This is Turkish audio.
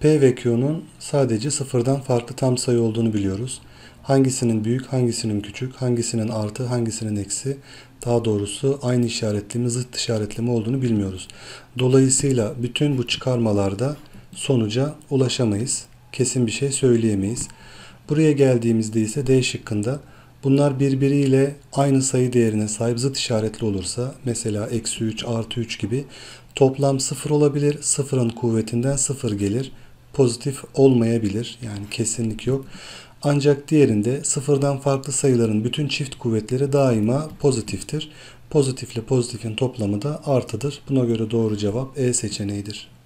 P ve Q'nun sadece sıfırdan farklı tam sayı olduğunu biliyoruz. Hangisinin büyük, hangisinin küçük, hangisinin artı, hangisinin eksi, daha doğrusu aynı işaretli mi zıt işaretli mi olduğunu bilmiyoruz. Dolayısıyla bütün bu çıkarmalarda sonuca ulaşamayız. Kesin bir şey söyleyemeyiz. Buraya geldiğimizde ise D şıkkında bunlar birbiriyle aynı sayı değerine sahip zıt işaretli olursa mesela eksi 3 artı 3 gibi toplam 0 olabilir. 0'ın kuvvetinden 0 gelir pozitif olmayabilir. Yani kesinlik yok. Ancak diğerinde sıfırdan farklı sayıların bütün çift kuvvetleri daima pozitiftir. Pozitifle pozitifin toplamı da artıdır. Buna göre doğru cevap E seçeneğidir.